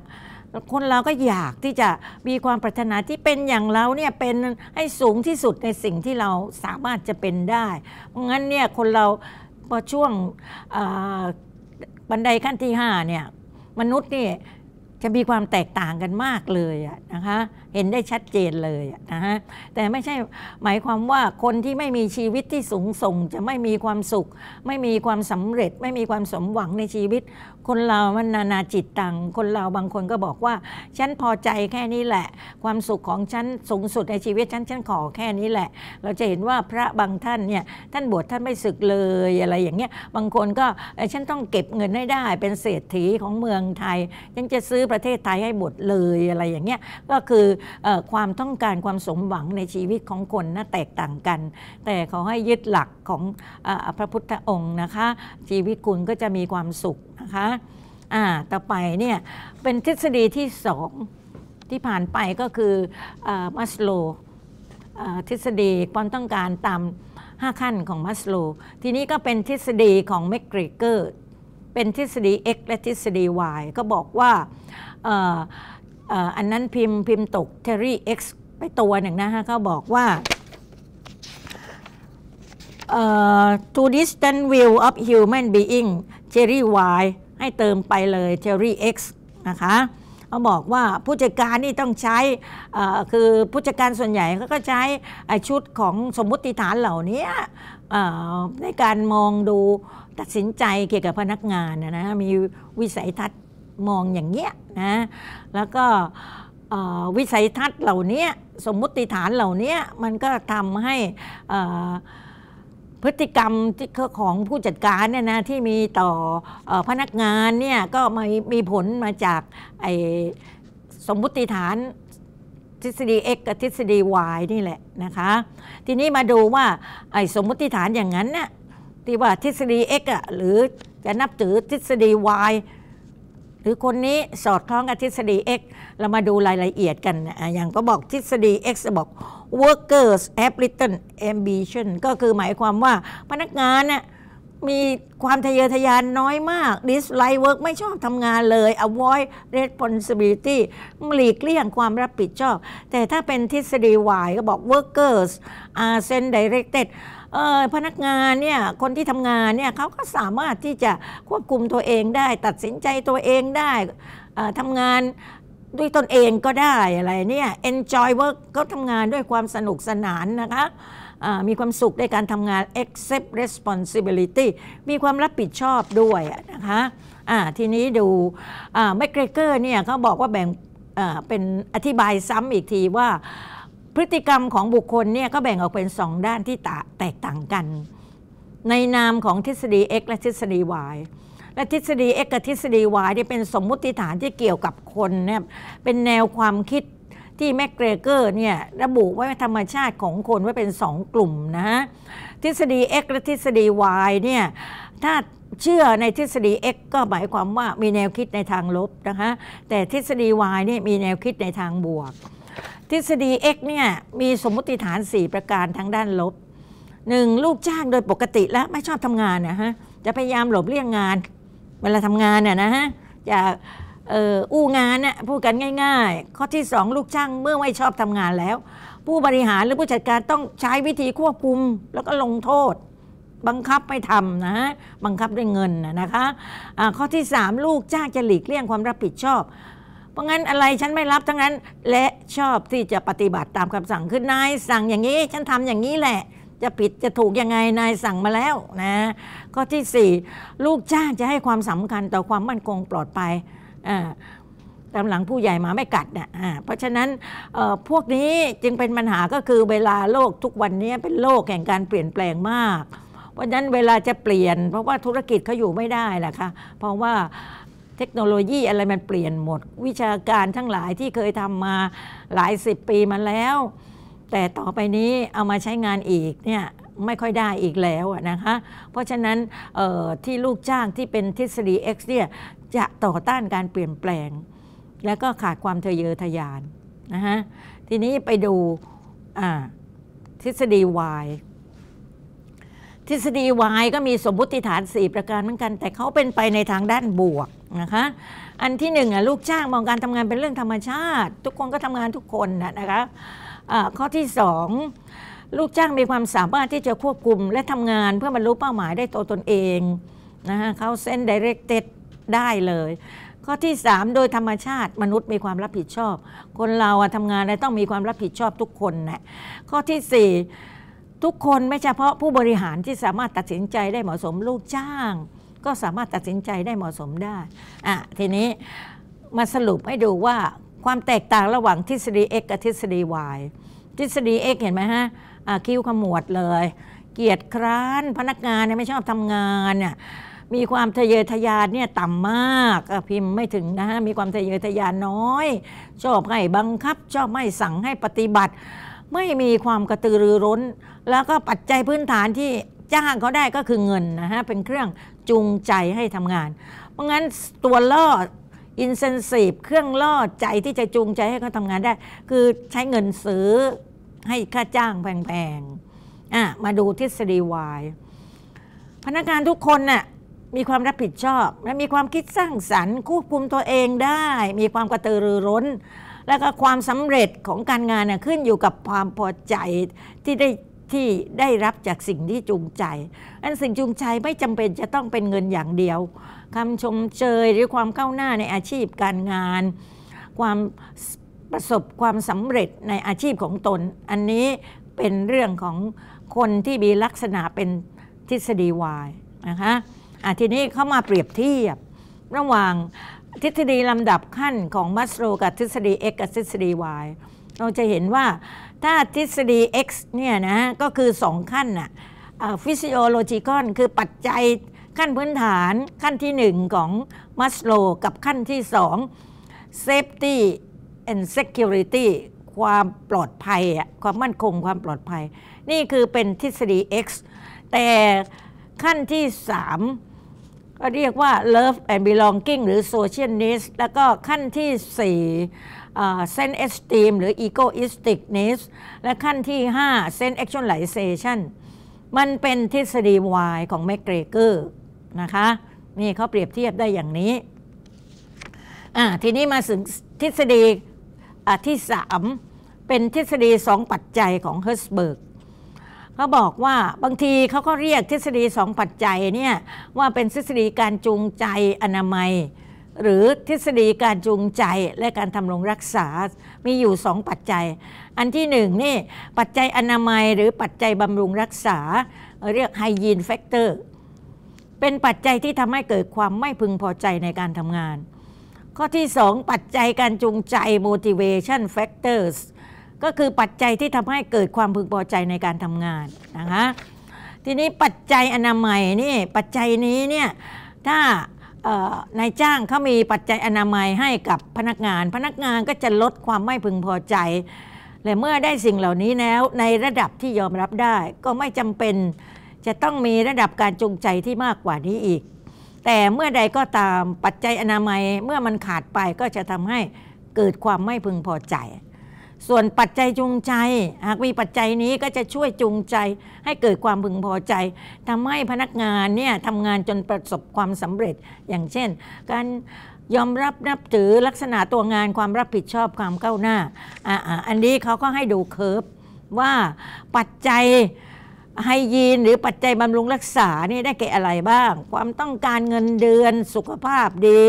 คนเราก็อยากที่จะมีความปรารถนาที่เป็นอย่างเราเนี่ยเป็นให้สูงที่สุดในสิ่งที่เราสามารถจะเป็นได้เพราะงั้นเนี่ยคนเราพอช่วงบันไดขั้นที่5เนี่ยมนุษย์นี่จะมีความแตกต่างกันมากเลยนะคะเห็นได้ชัดเจนเลยนะฮะแต่ไม่ใช่หมายความว่าคนที่ไม่มีชีวิตที่สูงส่ง จะไม่มีความสุข ไม่มีความสำเร็จ ไม่มีความสมหวังในชีวิต คนเรามันนานาจิตตังคนเราบางคนก็บอกว่า ฉันพอใจแค่นี้แหละ ความสุขของฉัน สูงสุดในชีวิต ฉันฉันขอแค่นี้แหละ เราจะเห็นว่าพระบางท่านเนี่ยท่านบวชท่านไม่ศึกเลยอะไรอย่างเงี้ยบางคนก็ฉันต้องเก็บเงินให้ได้เป็นเศรษฐีของเมืองไทยฉันจะซื้อประเทศไทยให้หมดเลยอะไรอย่างเงี้ยก็คือความต้องการความสมหวังในชีวิตของคนนะ่าแตกต่างกัน แต่เขาให้ยึดหลักของอพระพุทธองค์นะคะชีวิตคุณก็จะมีความสุขนะคะอ่าต่อไปเนี่ยเป็นทฤษฎีที่สองที่ผ่านไปก็คือมัสโลทฤษฎีความต้องการตามห้าขั้นของมัสโลทีนี้ก็เป็นทฤษฎีของเมกเกเกอร์เป็นทฤษฎี X และทฤษฎี Y ก็บอกว่าอันนั้นพิมพ์ พิมพ์ตกเทอรี่เอ็กซ์ไปตัวหนึ่งนะฮะเขาบอกว่า to distant view of human being theory y ให้เติมไปเลย่เอ็กซ x นะคะเขาบอกว่าผู้จัดการนี่ต้องใช้คือผู้จัดการส่วนใหญ่ก็ใช้ชุดของสมมุติฐานเหล่านี้ในการมองดูตัดสินใจเกี่ยวกับพนักงานนะมีวิสัยทัศน์มองอย่างเงี้ยนะ แล้วก็วิสัยทัศน์เหล่านี้สมมุติฐานเหล่านี้มันก็ทำให้พฤติกรรมของผู้จัดการเนี่ยนะที่มีต่ออพนักงานเนี่ยก็มีมีผลมาจากไอสมมุติฐานทฤษฎี x กับทฤษฎี y นี่แหละนะคะทีนี้มาดูว่าไอสมมุติฐานอย่างนั้นน่ยที่ว่าทฤษฎี x อ่ะหรือจะนับถือทฤษฎี y รือคนนี้สอดคล้องกับทฤษฎี X เรามาดูรายละเอียดกันนะอย่างก็บอกทฤษฎี X บอก workers have l r i t t e n ambition ก็คือหมายความว่าพนักงานมีความทะเยอทะยานน้อยมาก dislike work ไม่ชอบทำงานเลย avoid responsibility หลีกเลี่ยงความรับผิดชอบ แต่ถ้าเป็นทฤษฎี Y ก็บอก workers are sent directed พนักงานเนี่ยคนที่ทำงานเนี่ยเขาก็สามารถที่จะควบคุมตัวเองได้ตัดสินใจตัวเองได้ทำงานด้วยตนเองก็ได้อะไรเนี่ย enjoy work ก็ทำงานด้วยความสนุกสนานนะคะมีความสุขในการทำงาน accept responsibility มีความรับผิดชอบด้วยนะคะะทีนี้ดูแมกเกรเกอร์เนี่ยเขาบอกว่าแบ่งเป็นอธิบายซ้ำอีกทีว่าพฤติกรรมของบุคคลเนี่ยก็แบ่งออกเป็นสองด้านที่แตกต่างกัน ในนามของทฤษฎี X และทฤษฎี Y และทฤษฎี X กับทฤษฎี Y ที่เป็นสมมุติฐานที่เกี่ยวกับคนเนี่ยเป็นแนวความคิดที่แมกเกรเกอร์เนี่ยระบุไว้ธรรมชาติของคนไว้เป็นสองกลุ่มนะทฤษฎี X และทฤษฎี Y เนี่ยถ้าเชื่อในทฤษฎี X ก็หมายความว่ามีแนวคิดในทางลบนะคะแต่ทฤษฎี Y นี่มีแนวคิดในทางบวกทฤษฎี X เนี่ยมีสมมติฐาน 4 ประการทางด้านลบ 1. ลูกจ้างโดยปกติแล้วไม่ชอบทำงานนะฮะจะพยายามหลบเลี่ยงงานเวลาทำงานเนี่ยนะฮะจะอู้งานนะพูดกันง่ายๆ ข้อที่ 2 ลูกจ้างเมื่อไม่ชอบทำงานแล้ว ผู้บริหารหรือผู้จัดการต้องใช้วิธีควบคุมแล้วก็ลงโทษ บังคับไม่ทำนะบังคับด้วยเงินนะคะะข้อที่ 3 ลูกจ้างจะหลีกเลี่ยงความรับผิดชอบเพราะงั้นอะไรฉันไม่รับทั้งนั้นและชอบที่จะปฏิบัติตามคำสั่งคือนาย สั่งอย่างนี้ฉันทำอย่างนี้แหละ จะผิดจะถูกยังไงนายสั่งมาแล้วนะข้อที่ 4 ลูกจ้างจะให้ความสำคัญต่อความมั่นคงปลอดภัยอ่าตามหลังผู้ใหญ่มาไม่กัดนะะเพราะฉะนั้นพวกนี้จึงเป็นปัญหาก็คือเวลาโลกทุกวันนี้เป็นโลกแห่งการเปลี่ยนแปลงมาก เพราะฉะนั้นเวลาจะเปลี่ยน เพราะว่าธุรกิจเขาอยู่ไม่ได้แหละคะ่ะเพราะว่าเทคโนโลยีอะไรมันเปลี่ยนหมดวิชาการทั้งหลายที่เคยทำมาหลายสิบปีมาแล้ว แต่ต่อไปนี้เอามาใช้งานอีกเนี่ยไม่ค่อยได้อีกแล้วนะคะเพราะฉะนั้นที่ลูกจ้างที่เป็นทฤษฎี X เนี่ยจะต่อต้านการเปลี่ยนแปลง และก็ขาดความเทเยอทะยานนะฮะทีนี้ไปดูทฤษฎี Y ทฤษฎีวายก็มีสมมติฐาน 4 ประการเหมือนกัน แต่เขาเป็นไปในทางด้านบวกนะคะอันที่หนึ่งลูกจ้างมองการทำงานเป็นเรื่องธรรมชาติ ทุกคนก็ทำงานทุกคนนะคะะข้อที่สองลูกจ้างมีความสามารถที่จะควบคุม และทำงานเพื่อบรรลุเป้าหมายได้ตัวตนเองนะคะเขาเส้นดิเรกเต็ดได้เลย ข้อที่ 3 โดยธรรมชาติ มนุษย์มีความรับผิดชอบ คนเราทำงานแลต้องมีความรับผิดชอบทุกคนนะข้อที่4ทุกคนไม่เฉพาะผู้บริหารที่สามารถตัดสินใจได้เหมาะสมลูกจ้างก็สามารถตัดสินใจได้เหมาะสมได้ อ่ะทีนี้มาสรุปให้ดูว่าความแตกต่างระหว่างทฤษฎี x กับทฤษฎี y ทฤษฎี x เห็นไหมฮะะคิ้วขมวดเลย เกียรติคร้านพนักงานเนี่ยไม่ชอบทำงานเนี่ยมีความทะเยอทะยานเนี่ยต่ำมากพิมพ์ไม่ถึงนะฮะมีความทะเยอทะยานน้อยชอบให้บังคับชอบไม่สั่งให้ปฏิบัติ ไม่มีความกระตือรือร้นแล้วก็ปัจจัยพื้นฐานที่จ้างเขาได้ก็คือเงินนะฮะเป็นเครื่องจูงใจให้ทำงาน เพราะงั้นตัวล่ออินเซนซีฟเครื่องล่อใจที่จะจูงใจให้เขาทำงานได้ คือใช้เงินซื้อให้ค่าจ้างแพงๆ อ่ะมาดูทฤษฎีวาย พนักงานทุกคนน่ะมีความรับผิดชอบและมีความคิดสร้างสรรค์ควบคุมตัวเองได้ มีความกระตือรือร้น และก็ความสำเร็จของการงานน่ะขึ้นอยู่กับความพอใจที่ได้ที่ได้รับจากสิ่งที่จูงใจ อันสิ่งจูงใจไม่จำเป็นจะต้องเป็นเงินอย่างเดียว คำชมเชยหรือความก้าวหน้าในอาชีพการงาน ความประสบความสำเร็จในอาชีพของตน อันนี้เป็นเรื่องของคนที่มีลักษณะเป็นทฤษฎีวายนะคะะทีนี้เข้ามาเปรียบเทียบ ระหว่างทฤษฎีลำดับขั้นของมัสโลกับทฤษฎี X กับทฤษฎี Y เราจะเห็นว่าถ้าทฤษฎี X เนี่ยนะ ก็คือ 2 ขั้นอะฟิสิโอโลจิคอนคือปัจจัยขั้นพื้นฐานขั้นที่ 1 ของมัสโลกับขั้นที่ 2 Safety and Security ความปลอดภัยอะความมั่นคงความปลอดภัย นี่คือเป็นทฤษฎี X แต่ขั้นที่ 3 ก็เรียกว่า Love and Belonging หรือ Social Needs แล้วก็ขั้นที่ 4เซนเอสตีมหรืออีโกอิสติกเนสและขั้นที่5เซนแอคชั่นไลเซชันมันเป็นทฤษฎีวายของแมกเกรเกอร์นะคะนี่เขาเปรียบเทียบได้อย่างนี้ ทีนี้มาถึงทฤษฎีที่สามเป็นทฤษฎีสองปัจจัยของเฮิร์สเบิร์กเขาบอกว่าบางทีเขาก็เรียกทฤษฎีสองปัจจัยเนี่ยว่าเป็นทฤษฎีการจูงใจอนามัยหรือทฤษฎีการจูงใจและการทำรงรักษา มีอยู่สองปัจจัย อันที่หนึ่งนี่ปัจจัยอนามัยหรือปัจจัยบำรุงรักษา เรียกไฮยีนแฟกเตอร์เป็นปัจจัยที่ทำให้เกิดความไม่พึงพอใจในการทำงาน ข้อที่สองปัจจัยการจูงใจ motivation factors ก็คือปัจจัยที่ทำให้เกิดความพึงพอใจในการทำงานนะคะ ทีนี้ปัจจัยอนามัยนี่ปัจจัยนี้เนี่ยถ้านายจ้างเขามีปัจจัยอนามัยให้กับพนักงาน พนักงานก็จะลดความไม่พึงพอใจ และเมื่อได้สิ่งเหล่านี้แล้ว ในระดับที่ยอมรับได้ก็ไม่จำเป็นจะต้องมีระดับการจงใจที่มากกว่านี้อีก แต่เมื่อใดก็ตามปัจจัยอนามัยเมื่อมันขาดไปก็จะทำให้เกิดความไม่พึงพอใจส่วนปัจจัยจูงใจ หากมีปัจจัยนี้ก็จะช่วยจูงใจ ให้เกิดความพึงพอใจ ทำให้พนักงานเนี่ยทำงานจนประสบความสำเร็จอย่างเช่น การยอมรับนับถือลักษณะตัวงานความรับผิดชอบความก้าวหน้าออันนี้เขาก็ให้ดูเคิร์ฟว่าปัจจัยไฮยีนหรือปัจจัยบำรุงรักษานี่ได้แก่อะไรบ้าง ความต้องการเงินเดือนสุขภาพดี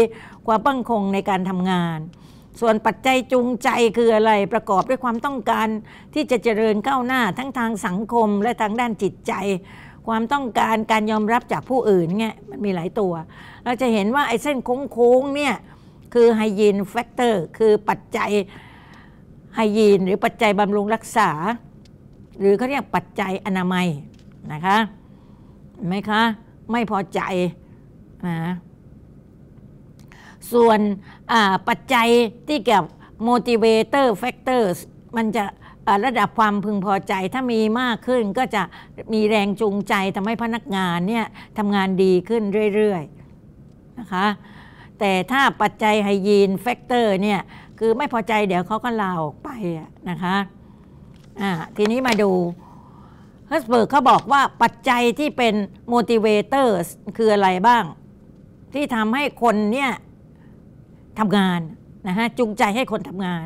ความบั้งคงในการทำงานส่วนปัจจัยจูงใจคืออะไรประกอบด้วยความต้องการที่จะเจริญก้าวหน้าทั้งทางสังคม และทางด้านจิตใจ ความต้องการการยอมรับจากผู้อื่นเนี่ยมันมีหลายตัว เราจะเห็นว่าไอ้เส้นโค้งเนี่ยคือไฮยีนแฟกเตอร์คือปัจจัยไฮยีนหรือปัจจัยบำรุงรักษา หรือเขาเรียกปัจจัยอนามัยนะคะไหมคะ ไม่พอใจนะส่วนปัจจัยที่เกี่ยว motivator factors มันจะระดับความพึงพอใจถ้ามีมากขึ้นก็จะมีแรงจูงใจทำให้พนักงานเนี่ยทำงานดีขึ้นเรื่อยๆนะคะแต่ถ้าปัจจัยไฮยีนแฟกเตอร์เนี่ยคือไม่พอใจเดี๋ยวเขาก็ลาออกไปนะคะะทีนี้มาดูเฮสเบิร์กเขาบอกว่าปัจจัยที่เป็น m o t i v a t o r คืออะไรบ้าง ที่ทำให้คนเนี่ยทำงานนะฮะจูงใจให้คนทำงาน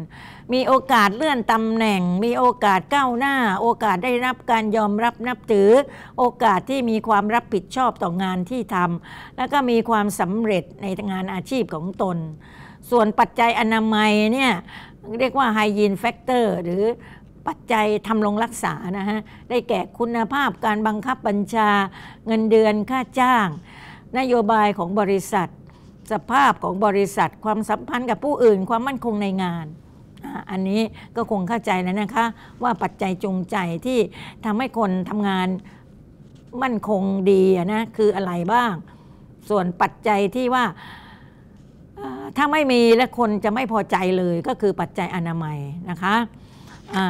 มีโอกาสเลื่อนตำแหน่งมีโอกาสก้าวหน้า โอกาสได้รับการยอมรับนับถือ โอกาสที่มีความรับผิดชอบต่องานที่ทำแล้วก็มีความสำเร็จในงานอาชีพของตน ส่วนปัจจัยอนามัยเนี่ยเรียกว่าไฮยีนแฟกเตอร์หรือปัจจัยทำลงรักษานะฮะได้แก่คุณภาพการบังคับบัญชา เงินเดือนค่าจ้าง นโยบายของบริษัทสภาพของบริษัทความสัมพันธ์กับผู้อื่นความมั่นคงในงานอันนี้ก็คงเข้าใจแล้วนะคะว่าปัจจัยจูงใจที่ทำให้คนทำงานมั่นคงดีนะคืออะไรบ้าง ส่วนปัจจัยที่ว่าถ้าไม่มีและคนจะไม่พอใจเลย ก็คือปัจจัยอนามัยนะคะอะ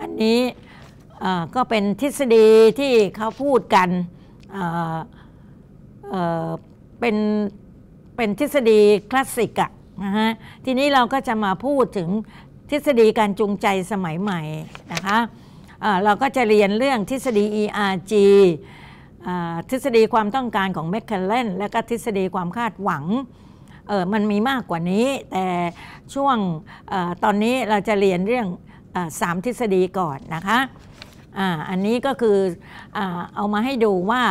อันนี้ก็เป็นทฤษฎีที่เขาพูดกันเป็นเป็นทฤษฎีคลาสสิกอะนะฮะ ทีนี้เราก็จะมาพูดถึงทฤษฎีการจูงใจสมัยใหม่นะคะเราก็จะเรียนเรื่องทฤษฎี ERG ทฤษฎีความต้องการของแมคเคลเลน และก็ทฤษฎีความคาดหวังเออมันมีมากกว่านี้ แต่ช่วงอตอนนี้เราจะเรียนเรื่องอสามทฤษฎีก่อนนะคะอันนี้ก็คืออเอามาให้ดูว่า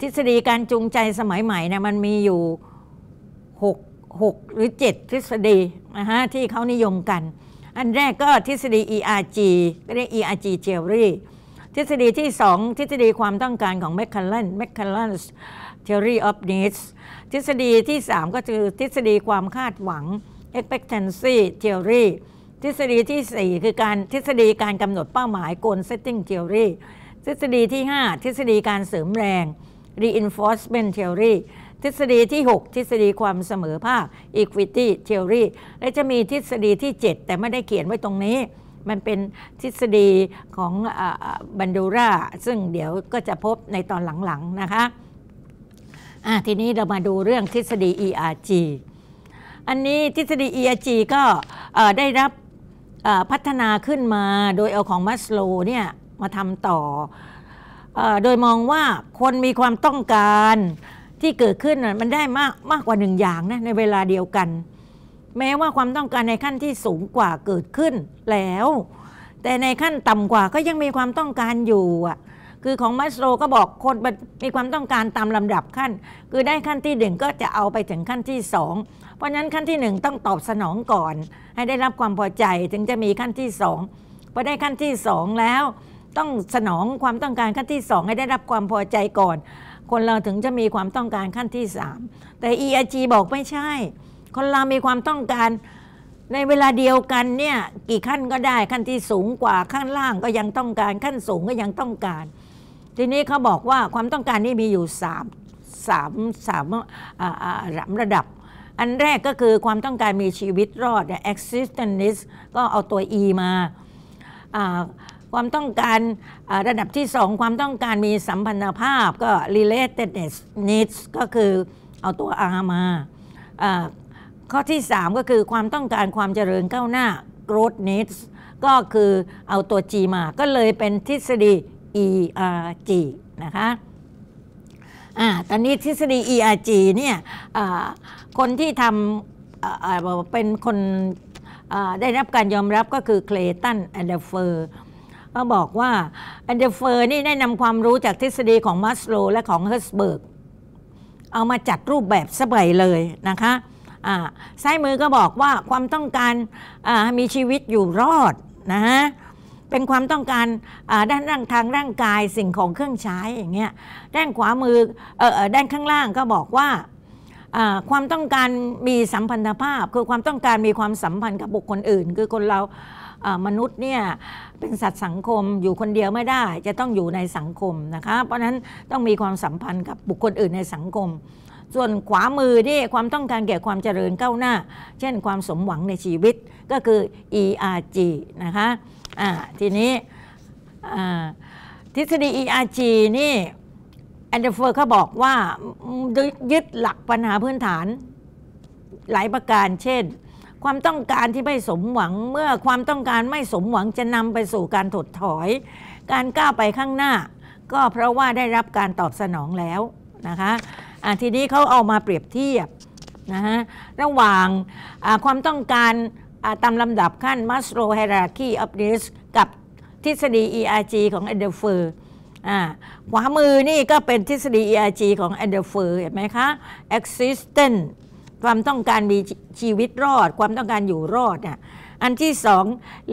ทฤษฎีการจูงใจสมัยใหม่นะมันมีอยู่6 6หรือ 7 ทฤษฎีนะฮะที่เขานิยมกัน อันแรกก็ทฤษฎี ERG ก็เรียก ERG theory ทฤษฎีที่ 2 ทฤษฎีความต้องการของ m c c a l l a n m c c a l l a n s theory of needs ทฤษฎีที่ 3 ก็คือทฤษฎีความคาดหวัง expectancy theory ทฤษฎีที่ 4 คือการทฤษฎีการกำหนดเป้าหมาย goal setting theory ทฤษฎีที่ 5 ทฤษฎีการเสริมแรง reinforcement theory ทฤษฎีที่ 6 ทฤษฎีความเสมอภาค equity theory และจะมีทฤษฎีที่ 7 แต่ไม่ได้เขียนไว้ตรงนี้ มันเป็นทฤษฎีของบันดูราซึ่งเดี๋ยวก็จะพบในตอนหลังๆนะคะะทีนี้เรามาดูเรื่องทฤษฎี ERG อันนี้ทฤษฎี ERG ก็ได้รับพัฒนาขึ้นมาโดยเอาของมัสโลเนี่ยมาทำต่ออโดยมองว่าคนมีความต้องการที่เกิดขึ้นมันได้มากมากกว่าหนึ่งอย่างนะในเวลาเดียวกัน แม้ว่าความต้องการในขั้นที่สูงกว่าเกิดขึ้นแล้ว แต่ในขั้นต่ำกว่าก็ยังมีความต้องการอยู่อ่ะคือของมัสโรก็บอกคนมีความต้องการตามลำดับขั้นคือได้ขั้นที่หนึ่งก็จะเอาไปถึงขั้นที่สองเพราะฉะนั้นขั้นที่หนึ่งต้องตอบสนองก่อน ให้ได้รับความพอใจถึงจะมีขั้นที่สองพอได้ขั้นที่สองแล้วต้องสนองความต้องการขั้นที่สองให้ได้รับความพอใจก่อนคนเราถึงจะมีความต้องการขั้นที่ 3 แต่ EIG บอกไม่ใช่ คนเรามีความต้องการในเวลาเดียวกันเนี่ยกี่ขั้นก็ได้ขั้นที่สูงกว่าขั้นล่างก็ยังต้องการขั้นสูงก็ยังต้องการ ทีนี้เขาบอกว่าความต้องการนี่มีอยู่ 3 3 3สามระดับ อันแรกก็คือความต้องการมีชีวิตรอด existence ก็เอาตัว e มาความต้องการระดับที่ 2 ความต้องการมีสัมพันธภาพ ก็ relatedness needs ก็คือเอาตัว R มาข้อที่ 3 ก็คือความต้องการความเจริญก้าวหน้า growth needs ก็คือเอาตัว G มา ก็เลยเป็นทฤษฎี ERG นะคะอ่าตอนนี้ทฤษฎี ERG เนี่ยคนที่ทำเป็นคนได้รับการยอมรับก็คือเคลตันแอนเดอร์เฟอร์ก็บอกว่าอันเดเฟอร์นี่ได้นำความรู้จากทฤษฎีของมัสโลและของเฮิร์สเบิร์กเอามาจัดรูปแบบสบายเลยนะคะซ้ายมือก็บอกว่าความต้องการมีชีวิตอยู่รอดนะฮะเป็นความต้องการด้านร่างทางร่างกายสิ่งของเครื่องใช้อย่างเงี้ยด้านขวามือออด้านข้างล่างก็บอกว่าความต้องการมีสัมพันธภาพคือความต้องการมีความสัมพันธ์กับบุคคลอื่น คือคนเรามนุษย์เนี่ยเป็นสัตว์สังคมอยู่คนเดียวไม่ได้จะต้องอยู่ในสังคมนะคะเพราะนั้นต้องมีความสัมพันธ์กับบุคคลอื่นในสังคม ส่วนขวามือนี่ความต้องการแก่ความเจริญก้าวหน้า เช่นความสมหวังในชีวิตก็คือ ERG นะคะะทีนี้ทฤษฎี ERG นี่แอนเดอร์เฟอร์เขาบอกว่ายึดหลักปัญหาพื้นฐาน หลายประการ เช่นความต้องการที่ไม่สมหวังเมื่อความต้องการไม่สมหวังจะนำไปสู่การถดถอย การก้าวไปข้างหน้า ก็เพราะว่าได้รับการตอบสนองแล้วนะคะะทีนี้เขาเอามาเปรียบเทียบนะฮะระหว่างความต้องการตามลำดับขั้น Maslow Hierarchy of Needs กับทฤษฎี ERG ของ a d e r f e r ขวามือนี่ก็เป็นทฤษฎี ERG ของ a d e r f e r เห็นไหมคะ Existence ความต้องการมีชีวิตรอด ความต้องการอยู่รอดอ่ะอันที่สอง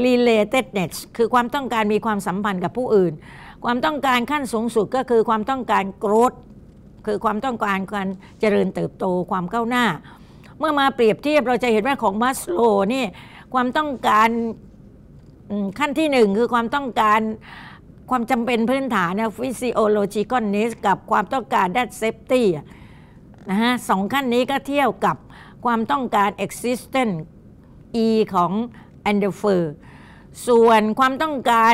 relatedness คือความต้องการมีความสัมพันธ์กับผู้อื่น ความต้องการขั้นสูงสุดก็คือความต้องการ growth คือความต้องการการเจริญเติบโตความก้าวหน้า เมื่อมาเปรียบเทียบเราจะเห็นว่าของมัสโลนี่ความต้องการขั้นที่หนึ่งคือความต้องการความจำเป็นพื้นฐานนะ physiological needs กับความต้องการด้าน safety นะฮะสองขั้นนี้ก็เที่ยวกับความต้องการ existent E ของ a n d e f e r ส่วนความต้องการ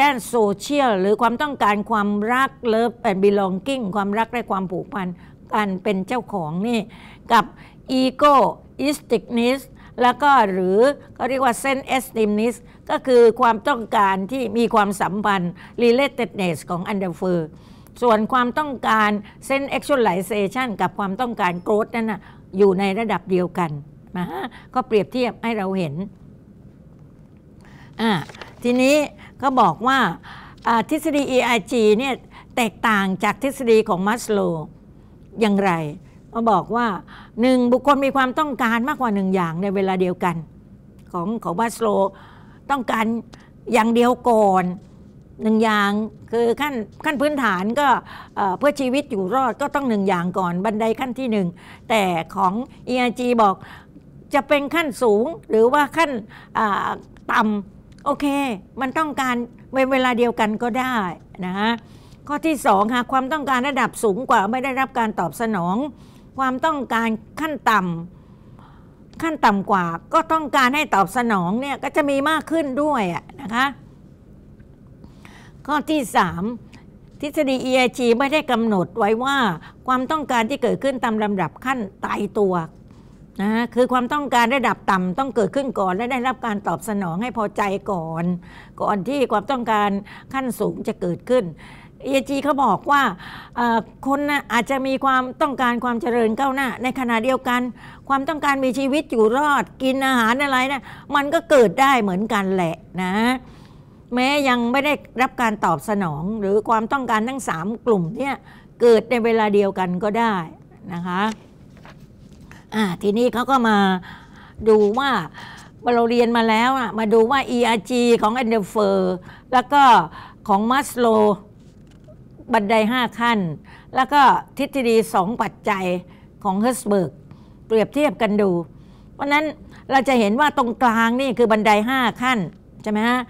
ด้านโซเชียลหรือความต้องการความรัก love and belonging ความรัก และความผูกพันการเป็นเจ้าของนี่กับ egoisticness แล้วก็หรือก็เรียกว่าเส้น esteemness ก็คือความต้องการที่มีความสัมพันธ์ relatedness ของอันเดอร์เฟอร์ส่วนความต้องการเส้น a c t ชว l i ลเซ i o n กับความต้องการ growth นั่นนะอยู่ในระดับเดียวกันนะฮะก็เปรียบเทียบให้เราเห็นอ่าทีนี้ก็บอกว่าทฤษฎี EIG เนี่ยแตกต่างจากทฤษฎีของมัสโลอย่างไรมาบอกว่าหนึ่งบุคคลมีความต้องการมากกว่าหนึ่งอย่างในเวลาเดียวกัน ของของมัสโลต้องการอย่างเดียวก่อนหนึ่งอย่างคือขั้นขั้นพื้นฐานก็เพื่อชีวิตอยู่รอดก็ต้องหนึ่งอย่างก่อนบันไดขั้นที่หนึ่งแต่ของ ERG บอกจะเป็นขั้นสูงหรือว่าขั้นต่ำโอเค มันต้องการเวลาเดียวกันก็ได้นะฮะข้อที่2หากความต้องการระดับสูงกว่า ไม่ได้รับการตอบสนอง ความต้องการขั้นต่ำขั้นต่ำกว่าก็ต้องการให้ตอบสนองเนี่ยก็จะมีมากขึ้นด้วยนะคะข้อที่3ทฤษฎี EIG ไม่ได้กำหนดไว้ว่าความต้องการที่เกิดขึ้น ตามลำดับขั้นตายตัวนะคือความต้องการระดับต่ำต้องเกิดขึ้นก่อน และได้รับการตอบสนองให้พอใจก่อน ก่อนที่ความต้องการขั้นสูงจะเกิดขึ้นเอจีเขาบอกว่าคนอาจจะมีความต้องการความเจริญก้าวหน้าในขณะเดียวกัน ความต้องการมีชีวิตอยู่รอด กินอาหารอะไรนะมันก็เกิดได้เหมือนกันแหละนะแม้ยังไม่ได้รับการตอบสนองหรือความต้องการทั้ง3กลุ่มเนี่ยเกิดในเวลาเดียวกันก็ได้นะคะทีนี้เขาก็มาดูว่าเราเรียนมาแล้ว มาดูว่า ERG ของ e n d เดอร์เฟอร์แล้วก็ของม s สโลบันได 5 ขั้น แล้วก็ทฤษฎี2 ปัจจัยของเฮ r ร์สเบิร์กเปรียบเทียบกันดู เพราะนั้นเราจะเห็นว่าตรงกลางนี่คือบันได 5 ขั้นใช่ไหมฮะ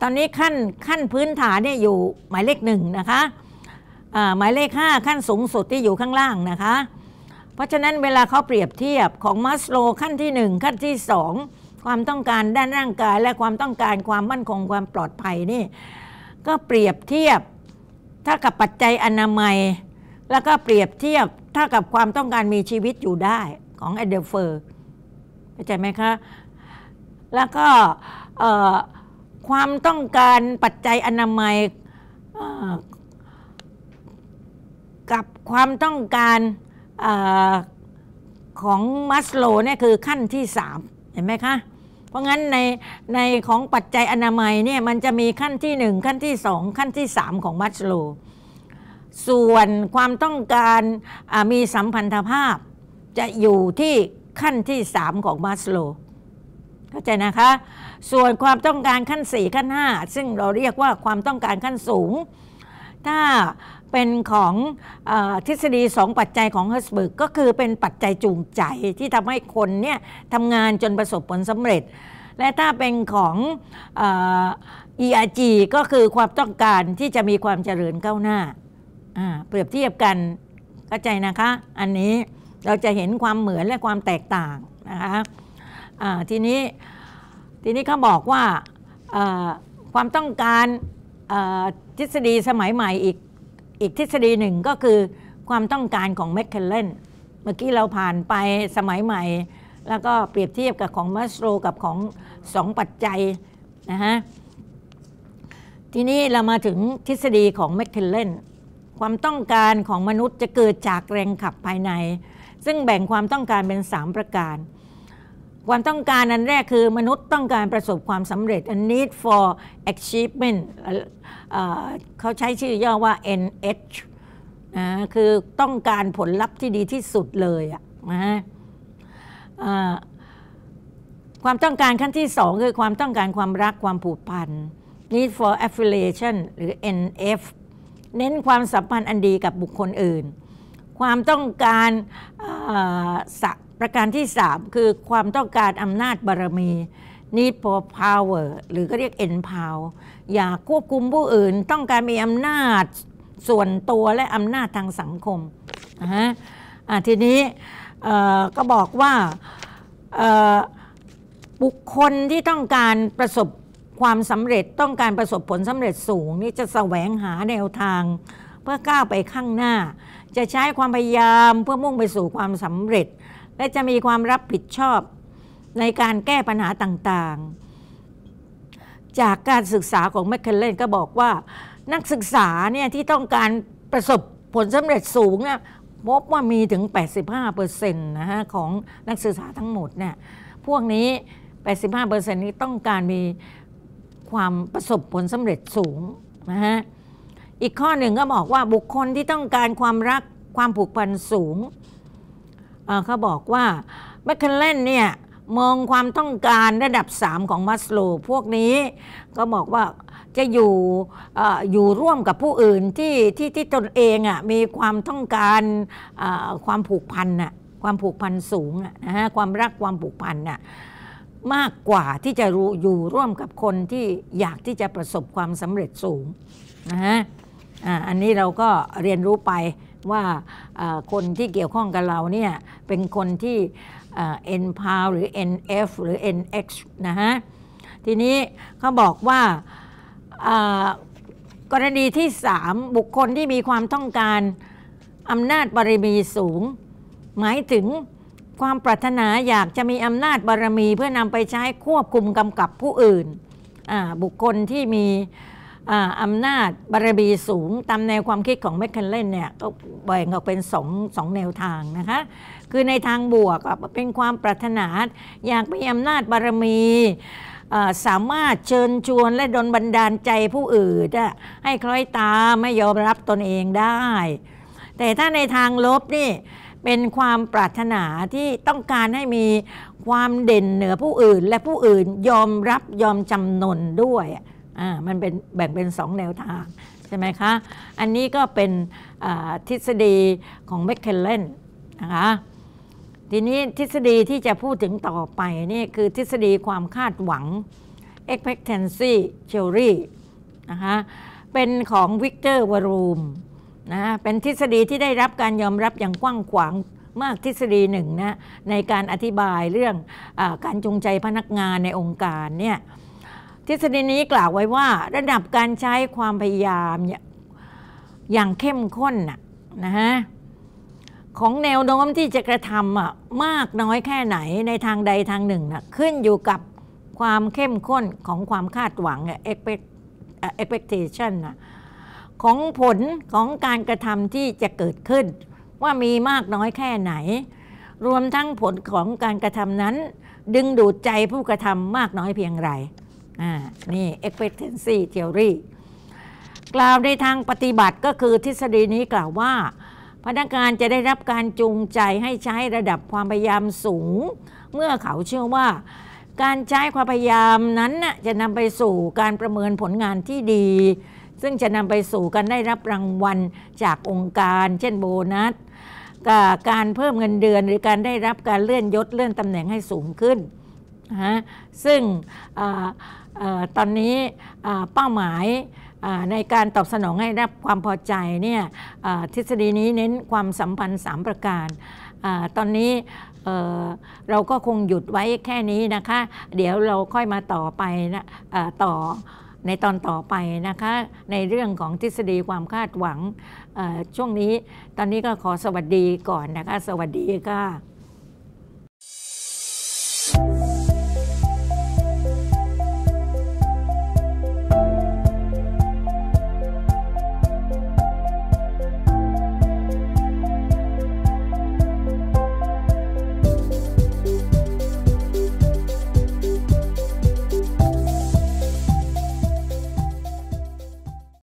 ตอนนี้ ขั้นขั้นพื้นฐานเนี่ยอยู่หมายเลขหนึ่งนะคะหมายเลข5ขั้นสูงสุดที่อยู่ข้างล่างนะคะเพราะฉะนั้นเวลาเขาเปรียบเทียบของมัสโลขั้นที่ 1 ขั้นที่ 2 ความต้องการด้านร่างกายและความต้องการความมั่นคงความปลอดภัยนี่ก็เปรียบเทียบถ้ากับปัจจัยอนามัย แล้วก็เปรียบเทียบถ้ากับความต้องการมีชีวิตอยู่ได้ของเอเดลเฟอร์เข้าใจไหมคะแล้วก็ความต้องการปัจจัยอนามัยกับความต้องการอของมัสโลนี่คือขั้นที่สามเห็นไหมคะ เพราะงั้นในในของปัจจัยอนามัยเนี่ยมันจะมีขั้นที่หนึ่งขั้นที่สองขั้นที่สามของมัสโลส่วนความต้องการมีสัมพันธภาพ จะอยู่ที่ขั้นที่สามของมัสโลเข้าใจนะคะส่วนความต้องการขั้น 4 ขั้น 5 ซึ่งเราเรียกว่าความต้องการขั้นสูง ถ้าเป็นของอทฤษฎีสองปัจจัยของเฮอร์สเบิร์กก็คือเป็นปัจจัยจูงใจที่ทำให้คนเนี่ยทำงานจนประสบผลสำเร็จและถ้าเป็นของอ ERG ก็คือความต้องการที่จะมีความเจริญก้าวหน้าเปรียบเทียบกันเข้าใจนะคะ อันนี้เราจะเห็นความเหมือนและความแตกต่างนะคะะทีนี้ทีนี้เขาบอกว่าความต้องการทฤษฎีสมัยใหม่อีกอีกทฤษฎีหนึ่งก็คือความต้องการของแมคเคลเลนเมื่อกี้เราผ่านไปสมัยใหม่ แล้วก็เปรียบเทียบกับของมัสโตรกับของสองปัจจัยนะฮะทีนี้เรามาถึงทฤษฎีของแมคเคลเลนความต้องการของมนุษย์จะเกิดจากแรงขับภายใน ซึ่งแบ่งความต้องการเป็น 3 ประการความต้องการอันแรกคือมนุษย์ต้องการประสบความสำเร็จ a need for achievement เขาใช้ชื่อย่อว่า NH นะคือต้องการผลลัพธ์ที่ดีที่สุดเลยอะนะความต้องการขั้นที่สองคือความต้องการความรักความผูกพัน need for affiliation หรือ NF เน้นความสัมพันธ์อันดีกับบุคคลอื่น ความต้องการสะประการที่สามคือความต้องการอำนาจบารมี need for power หรือก็เรียก empower อยากควบคุมผู้อื่นต้องการมีอำนาจส่วนตัวและอำนาจทางสังคมนะฮะทีนี้ก็บอกว่าบุคคลที่ต้องการประสบความสำเร็จ ต้องการประสบผลสำเร็จสูงนี่จะแสวงหาแนวทาง เพื่อก้าวไปข้างหน้า จะใช้ความพยายามเพื่อมุ่งไปสู่ความสำเร็จและจะมีความรับผิดชอบในการแก้ปัญหาต่างๆ จากการศึกษาของแมคเคลเลนก็บอกว่า นักศึกษาเนี่ยที่ต้องการประสบผลสำเร็จสูงนยพบว่ามีถึง 85%นะฮะของนักศึกษาทั้งหมดเนี่ยพวกนี้ 85%นี้ต้องการมีความประสบผลสำเร็จสูงนะฮะอีกข้อหนึ่งก็บอกว่าบุคคลที่ต้องการความรักความผูกพันสูงเขาบอกว่าแมคเคลเลนเนี่ยมองความต้องการระดับ 3 ของมัสโลพวกนี้ก็บอกว่าจะอยู่ออยู่ร่วมกับผู้อื่นที่ที่ที่ตนเองอะ่ะมีความต้องการความผูกพันน่ะความผูกพันสูงนะฮะความรักความผูกพันน่ะมากกว่าที่จะรู้อยู่ร่วมกับคนที่อยากที่จะประสบความสำเร็จสูงนะฮะอันนี้เราก็เรียนรู้ไปว่าคนที่เกี่ยวข้องกับเราเนี่ยเป็นคนที่ n p o w หรือ nf หรือ nx นะฮะ ทีนี้เขาบอกว่ากรณีที่ 3 บุคคลที่มีความต้องการอำนาจบารมีสูง หมายถึงความปรารถนาอยากจะมีอำนาจบารมีเพื่อนำไปใช้ควบคุมกำกับผู้อื่นบุคคลที่มีอำนาจบารมีสูงตามแนวความคิดของแมคเคนเลนเนี่ยก็แบ่งออกเป็นสองสองแนวทางนะคะคือในทางบวกเป็นความปรารถนาอยากมีอำนาจบารมีสามารถเชิญชวนและดลบันดาลใจผู้อื่นให้คล้อยตามไม่ยอมรับตนเองได้ แต่ถ้าในทางลบนี่เป็นความปรารถนาที่ต้องการให้มีความเด่นเหนือผู้อื่น และผู้อื่นยอมรับยอมจำนนด้วยอ่ามันเป็นแบ่งเป็น 2แนวทาง ใช่ไหมคะ อันนี้ก็เป็นทฤษฎีของแมคเคลเลนนะคะทีนี้ทฤษฎีที่จะพูดถึงต่อไปนี่คือทฤษฎีความคาดหวัง expectancy theory นะคะเป็นของวิกเตอร์วารูมนะเป็นทฤษฎีที่ได้รับการยอมรับอย่างกว้างขวางมากทฤษฎีหนึ่งนะในการอธิบายเรื่องอการจงใจพนักงานในองค์การเนี่ยทฤษฎีนี้กล่าวไว้ว่าระดับการใช้ความพยายามอย่างเข้มข้นนะฮะของแนวโน้มที่จะกระทำอ่ะมากน้อยแค่ไหนในทางใดทางหนึ่งนะขึ้นอยู่กับความเข้มข้นของความคาดหวัง expectation นะของผลของการกระทำที่จะเกิดขึ้น ว่ามีมากน้อยแค่ไหน รวมทั้งผลของการกระทำนั้น ดึงดูดใจผู้กระทำมากน้อยเพียงไร่านี่ expectancy theory กล่าวในทางปฏิบัติก็คือทฤษฎีนี้กล่าวว่า พนักงานจะได้รับการจูงใจให้ใช้ระดับความพยายามสูง เมื่อเขาเชื่อว่า การใช้ความพยายามนั้นจะนำไปสู่การประเมินผลงานที่ดี ซึ่งจะนำไปสู่การได้รับรางวัลจากองค์การเช่นโบนัสการเพิ่มเงินเดือน หรือการได้รับการเลื่อนยศเลื่อนตำแหน่งให้สูงขึ้นนะซึ่งตอนนี้เป้าหมายในการตอบสนองให้ได้ความพอใจเนี่ยทฤษฎีนี้เน้นความสัมพันธ์ 3 ประการตอนนี้เราก็คงหยุดไว้แค่นี้นะคะเดี๋ยวเราค่อยมาต่อไปนะต่อในตอนต่อไปนะคะในเรื่องของทฤษฎีความคาดหวังช่วงนี้ตอนนี้ก็ขอสวัสดีก่อนนะคะสวัสดีค่ะ